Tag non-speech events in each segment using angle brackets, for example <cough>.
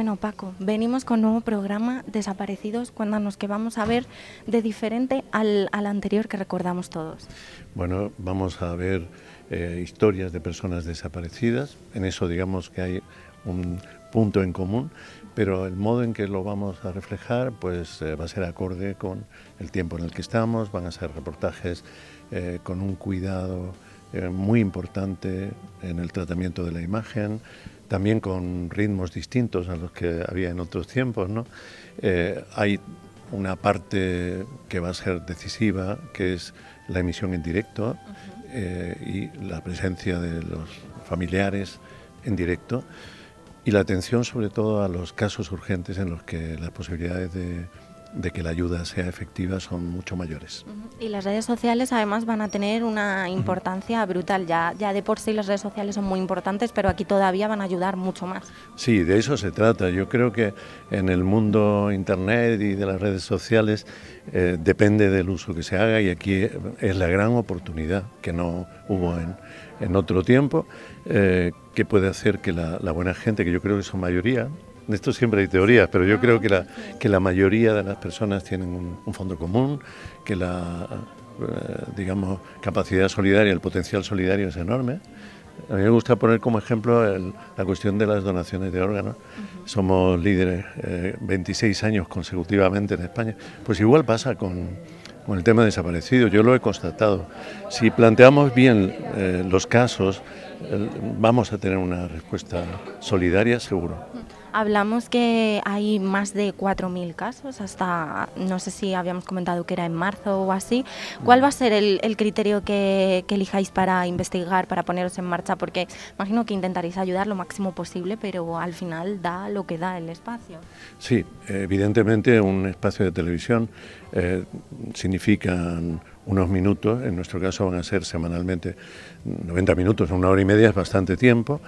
Bueno, Paco, venimos con nuevo programa Desaparecidos. Cuéntanos qué vamos a ver de diferente al, anterior que recordamos todos. Bueno, vamos a ver eh, historias de personas desaparecidas. En eso digamos que hay un punto en común, pero el modo en que lo vamos a reflejar pues eh, va a ser acorde con el tiempo en el que estamos, van a ser reportajes eh, con un cuidado eh, muy importante en el tratamiento de la imagen, también con ritmos distintos a los que había en otros tiempos. ¿no? Eh, hay una parte que va a ser decisiva, que es la emisión en directo eh, y la presencia de los familiares en directo y la atención sobre todo a los casos urgentes en los que las posibilidades de de que la ayuda sea efectiva son mucho mayores. Y las redes sociales además van a tener una importancia brutal. Ya, ya de por sí las redes sociales son muy importantes, pero aquí todavía van a ayudar mucho más. Sí, de eso se trata. Yo creo que en el mundo internet y de las redes sociales eh, depende del uso que se haga y aquí eh, es la gran oportunidad que no hubo en, en otro tiempo, eh, que puede hacer que la, la buena gente, que yo creo que son mayoría, esto siempre hay teorías, pero yo creo ah, que la, que la mayoría de las personas tienen un, fondo común, que la eh, digamos capacidad solidaria, el potencial solidario es enorme. A mí me gusta poner como ejemplo la cuestión de las donaciones de órganos. Somos líderes 26 eh, años consecutivamente en España. Pues igual pasa con, el tema desaparecido, yo lo he constatado. Si planteamos bien eh, los casos, vamos a tener una respuesta solidaria, seguro. Hablamos que hay más de 4.000 casos, hasta no sé si habíamos comentado que era en marzo o así. ¿Cuál mm. va a ser el, criterio que, elijáis para investigar, para poneros en marcha? Porque imagino que intentaréis ayudar lo máximo posible, pero al final da lo que da el espacio. Sí, evidentemente un espacio de televisión eh, significa unos minutos, en nuestro caso van a ser semanalmente 90 minutos, una hora y media es bastante tiempo,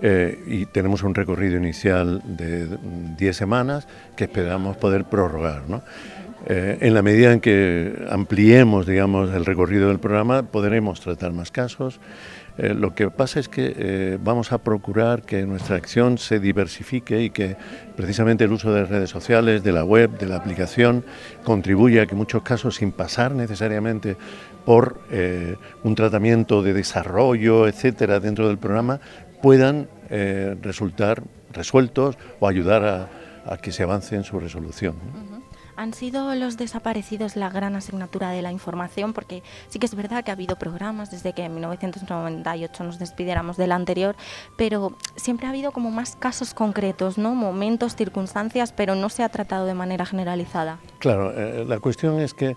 eh, y tenemos un recorrido inicial de 10 semanas que esperamos poder prorrogar. ¿no? Eh, en la medida en que ampliemos digamos, el recorrido del programa, podremos tratar más casos, eh, lo que pasa es que eh, vamos a procurar que nuestra acción se diversifique y que precisamente el uso de redes sociales, de la web, de la aplicación, contribuya a que muchos casos, sin pasar necesariamente por eh, un tratamiento de desarrollo, etcétera, dentro del programa, puedan resultar resueltos o ayudar a, que se avance en su resolución han sido los desaparecidos la gran asignatura de la información, porque sí que es verdad que ha habido programas desde que en 1998 nos despidiéramos del anterior, pero siempre ha habido como más casos concretos, ¿no? momentos, circunstancias, pero no se ha tratado de manera generalizada. Claro, eh, la cuestión es que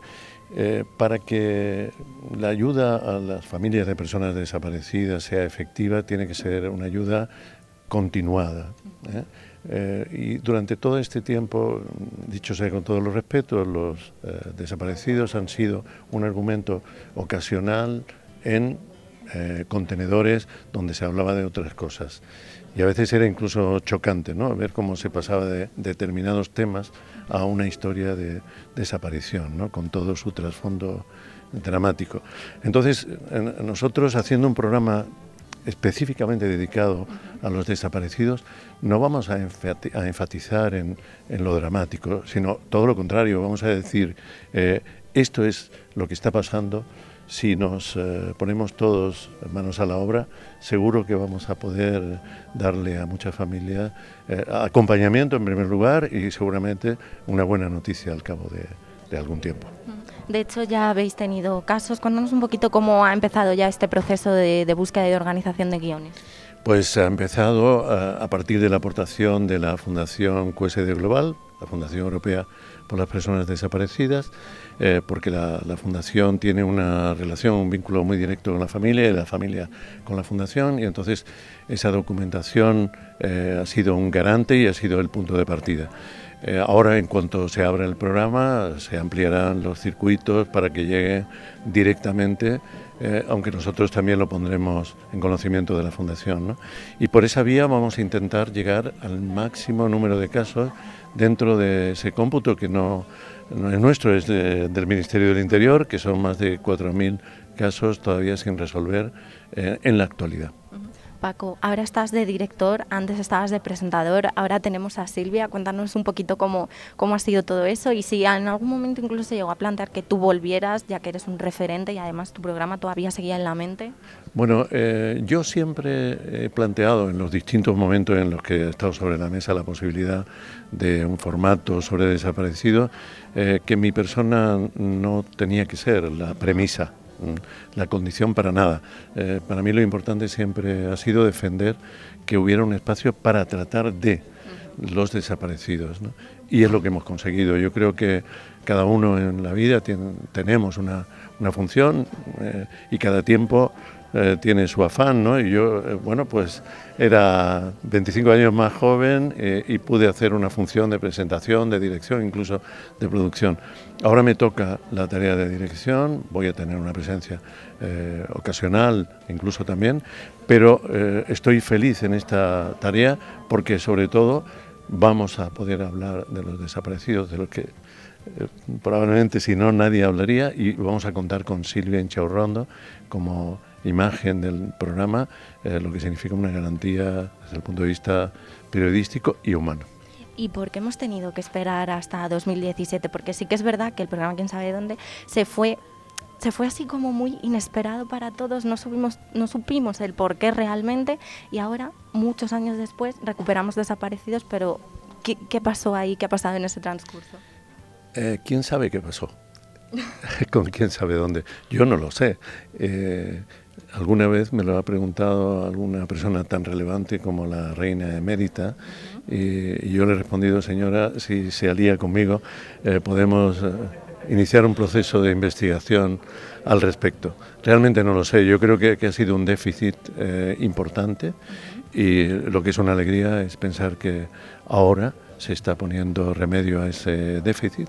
eh, para que la ayuda a las familias de personas desaparecidas sea efectiva, tiene que ser una ayuda continuada. ¿eh? Eh, y durante todo este tiempo, dicho sea con todos los respetos, los eh, desaparecidos han sido un argumento ocasional en eh, contenedores donde se hablaba de otras cosas. Y a veces era incluso chocante, ¿no? Ver cómo se pasaba de determinados temas a una historia de desaparición, ¿no? Con todo su trasfondo dramático. Entonces, nosotros haciendo un programa específicamente dedicado a los desaparecidos, no vamos a, enfatizar en, lo dramático, sino todo lo contrario, vamos a decir, eh, esto es lo que está pasando, si nos eh, ponemos todos manos a la obra, seguro que vamos a poder darle a muchas familias eh, acompañamiento en primer lugar y seguramente una buena noticia al cabo de algún tiempo. De hecho, ya habéis tenido casos. Cuéntanos un poquito cómo ha empezado ya este proceso de, búsqueda y de organización de guiones. Pues ha empezado eh, a, partir de la aportación de la Fundación QSD Global, la Fundación Europea por las Personas Desaparecidas, eh, porque la, Fundación tiene una relación, un vínculo muy directo con la familia y la familia con la Fundación, y entonces esa documentación eh, ha sido un garante y ha sido el punto de partida. Eh, ahora, en cuanto se abra el programa, se ampliarán los circuitos para que llegue directamente, eh, aunque nosotros también lo pondremos en conocimiento de la Fundación. Y por esa vía vamos a intentar llegar al máximo número de casos dentro de ese cómputo que no, es nuestro, es del Ministerio del Interior, que son más de 4.000 casos todavía sin resolver eh, en la actualidad. Paco, ahora estás de director, antes estabas de presentador, ahora tenemos a Silvia. Cuéntanos un poquito cómo, cómo ha sido todo eso y si en algún momento incluso se llegó a plantear que tú volvieras, ya que eres un referente y además tu programa todavía seguía en la mente. Bueno, eh, yo siempre he planteado en los distintos momentos en los que he estado sobre la mesa la posibilidad de un formato sobre desaparecido, eh, que mi persona no tenía que ser la premisa Mm. la condición para nada. Eh, para mí lo importante siempre ha sido defender que hubiera un espacio para tratar de los desaparecidos. Y es lo que hemos conseguido. Yo creo que cada uno en la vida tiene, tenemos una, función eh, y cada tiempo eh, tiene su afán, ¿no? Y yo, eh, bueno, pues era 25 años más joven eh, y pude hacer una función de presentación, de dirección, incluso de producción. Ahora me toca la tarea de dirección, voy a tener una presencia ocasional, incluso también, pero estoy feliz en esta tarea porque sobre todo vamos a poder hablar de los desaparecidos, de los que probablemente si no nadie hablaría y vamos a contar con Silvia Enchaurrondo como imagen del programa, eh, lo que significa una garantía desde el punto de vista periodístico y humano. ¿Y por qué hemos tenido que esperar hasta 2017? Porque sí que es verdad que el programa Quién sabe dónde se fue se fue así como muy inesperado para todos, no, subimos, no supimos el por qué realmente y ahora, muchos años después, recuperamos desaparecidos, pero ¿qué, pasó ahí? ¿Qué ha pasado en ese transcurso? Eh, ¿Quién sabe qué pasó? <laughs> ¿Con quién sabe dónde? Yo no lo sé. Eh, Alguna vez me lo ha preguntado alguna persona tan relevante como la reina emérita eh, y, yo le he respondido, señora, si se alía conmigo, eh, podemos eh, iniciar un proceso de investigación al respecto. Realmente no lo sé, yo creo que, ha sido un déficit importante y lo que es una alegría es pensar que ahora se está poniendo remedio a ese déficit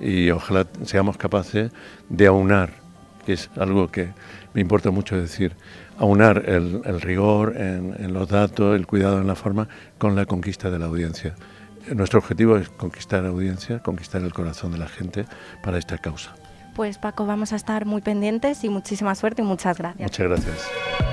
y ojalá seamos capaces de aunar que es algo que me importa mucho decir, aunar el, rigor en, en, los datos, el cuidado en la forma, con la conquista de la audiencia. Nuestro objetivo es conquistar la audiencia, conquistar el corazón de la gente para esta causa. Pues Paco, vamos a estar muy pendientes y muchísima suerte y muchas gracias. Muchas gracias.